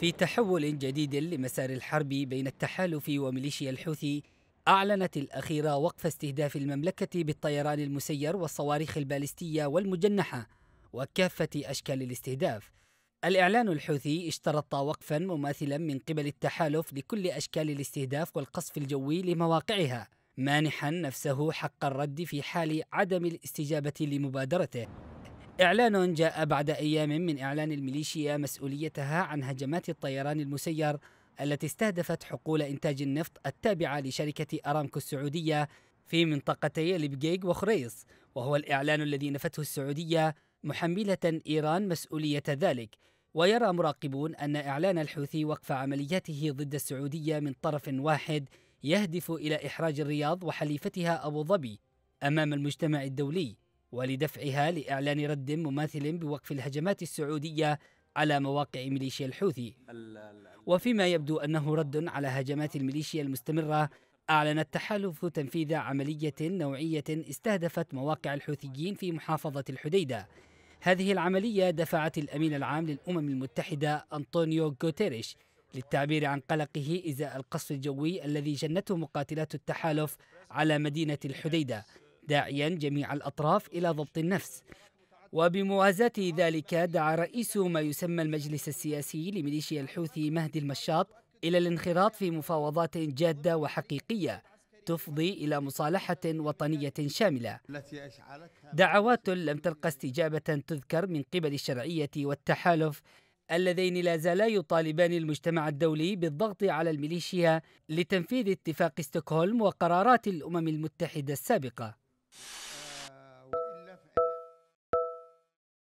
في تحول جديد لمسار الحرب بين التحالف وميليشيا الحوثي أعلنت الأخيرة وقف استهداف المملكة بالطيران المسير والصواريخ البالستية والمجنحة وكافة أشكال الاستهداف الإعلان الحوثي اشترط وقفا مماثلا من قبل التحالف لكل أشكال الاستهداف والقصف الجوي لمواقعها مانحا نفسه حق الرد في حال عدم الاستجابة لمبادرته إعلان جاء بعد أيام من إعلان الميليشيا مسؤوليتها عن هجمات الطيران المسير التي استهدفت حقول إنتاج النفط التابعة لشركة أرامكو السعودية في منطقتي لبقيق وخريص وهو الإعلان الذي نفته السعودية محملة إيران مسؤولية ذلك ويرى مراقبون أن إعلان الحوثي وقف عملياته ضد السعودية من طرف واحد يهدف إلى إحراج الرياض وحليفتها أبو ظبي أمام المجتمع الدولي ولدفعها لإعلان رد مماثل بوقف الهجمات السعودية على مواقع ميليشيا الحوثي وفيما يبدو أنه رد على هجمات الميليشيا المستمرة أعلن التحالف تنفيذ عملية نوعية استهدفت مواقع الحوثيين في محافظة الحديدة هذه العملية دفعت الأمين العام للأمم المتحدة أنطونيو غوتيريش للتعبير عن قلقه إزاء القصف الجوي الذي جنته مقاتلات التحالف على مدينة الحديدة داعيا جميع الأطراف إلى ضبط النفس وبموازاة ذلك دعا رئيس ما يسمى المجلس السياسي لميليشيا الحوثي مهدي المشاط إلى الانخراط في مفاوضات جادة وحقيقية تفضي إلى مصالحة وطنية شاملة دعوات لم تلقى استجابة تذكر من قبل الشرعية والتحالف اللذين لا زالا يطالبان المجتمع الدولي بالضغط على الميليشيا لتنفيذ اتفاق ستوكهولم وقرارات الأمم المتحدة السابقة